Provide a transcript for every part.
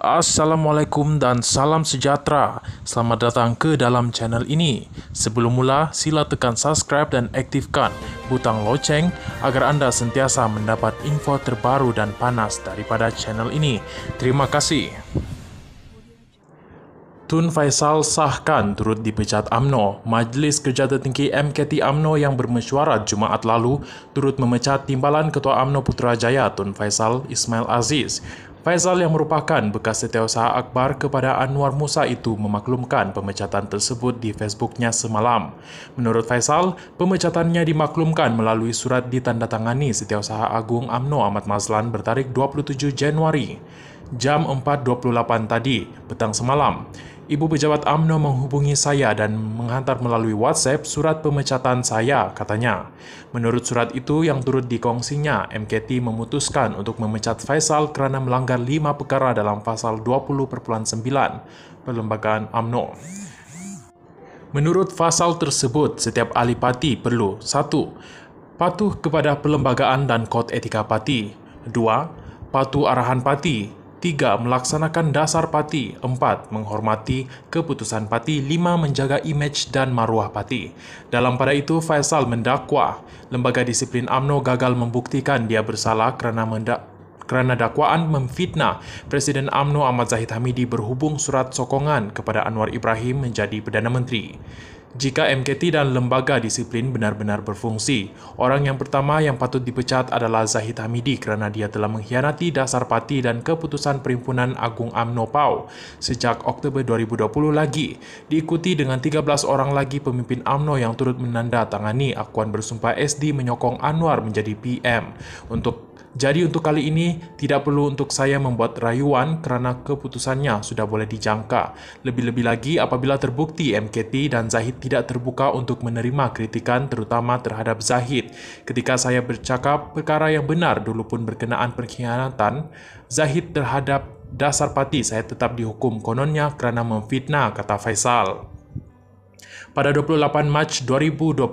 Assalamualaikum dan salam sejahtera. Selamat datang ke dalam channel ini. Sebelum mula, sila tekan subscribe dan aktifkan butang loceng agar anda sentiasa mendapat info terbaru dan panas daripada channel ini. Terima kasih. Tun Faisal sahkan turut dipecat AMNO. Majlis Kerja Tertinggi MKT AMNO yang bermesyuarat Jumaat lalu turut memecat timbalan Ketua AMNO Putrajaya Tun Faisal Ismail Aziz. Faisal yang merupakan bekas setiausaha akbar kepada Anwar Musa itu memaklumkan pemecatan tersebut di Facebooknya semalam. Menurut Faisal, pemecatannya dimaklumkan melalui surat ditandatangani setiausaha agung AMNO Ahmad Mazlan bertarik 27 Januari jam 4.28 tadi, petang semalam. Ibu pejabat AMNO menghubungi saya dan menghantar melalui WhatsApp surat pemecatan saya, katanya. Menurut surat itu yang turut dikongsinya, MKT memutuskan untuk memecat Faisal karena melanggar lima perkara dalam pasal 20.9 Perlembagaan AMNO. Menurut pasal tersebut, setiap ahli parti perlu 1. Patuh kepada perlembagaan dan kod etika parti 2. Patuh arahan parti 3. Melaksanakan dasar pati 4. Menghormati keputusan pati 5. Menjaga imej dan maruah pati Dalam pada itu, Faisal mendakwa Lembaga Disiplin AMNO gagal membuktikan dia bersalah kerana mendak kerana dakwaan memfitnah Presiden AMNO Ahmad Zahid Hamidi berhubung surat sokongan kepada Anwar Ibrahim menjadi Perdana Menteri. Jika MKT dan lembaga disiplin benar-benar berfungsi, orang yang pertama yang patut dipecat adalah Zahid Hamidi kerana dia telah mengkhianati dasar pati dan keputusan Perhimpunan Agung AMNO PAU sejak Oktober 2020 lagi, diikuti dengan 13 orang lagi pemimpin AMNO yang turut menandatangani akuan bersumpah SD menyokong Anwar menjadi PM untuk jadi untuk kali ini, tidak perlu untuk saya membuat rayuan kerana keputusannya sudah boleh dijangka. Lebih-lebih lagi apabila terbukti MKT dan Zahid tidak terbuka untuk menerima kritikan terutama terhadap Zahid. Ketika saya bercakap perkara yang benar dulu pun berkenaan perkhianatan, Zahid terhadap dasar pati saya tetap dihukum kononnya kerana memfitnah, kata Faisal. Pada 28 Mac 2021,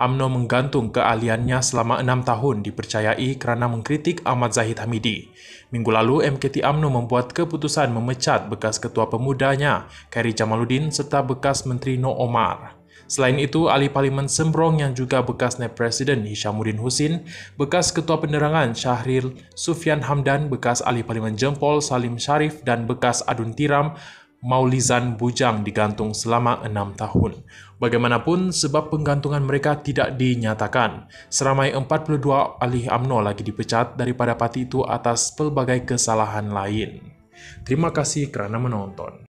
AMNO menggantung keahliannya selama enam tahun dipercayai kerana mengkritik Ahmad Zahid Hamidi. Minggu lalu, MKT AMNO membuat keputusan memecat bekas ketua pemudanya, Khairi Jamaluddin serta bekas Menteri No Omar. Selain itu, ahli parlimen Sembrong yang juga bekas Naib Presiden Hishamuddin Husin, bekas Ketua Penerangan Syahril Sufyan Hamdan, bekas ahli parlimen Jempol Salim Sharif dan bekas Adun Tiram Maulizan Bujang digantung selama enam tahun. Bagaimanapun, sebab penggantungan mereka tidak dinyatakan. Seramai 42 alih AMNO lagi dipecat daripada parti itu atas pelbagai kesalahan lain. Terima kasih kerana menonton.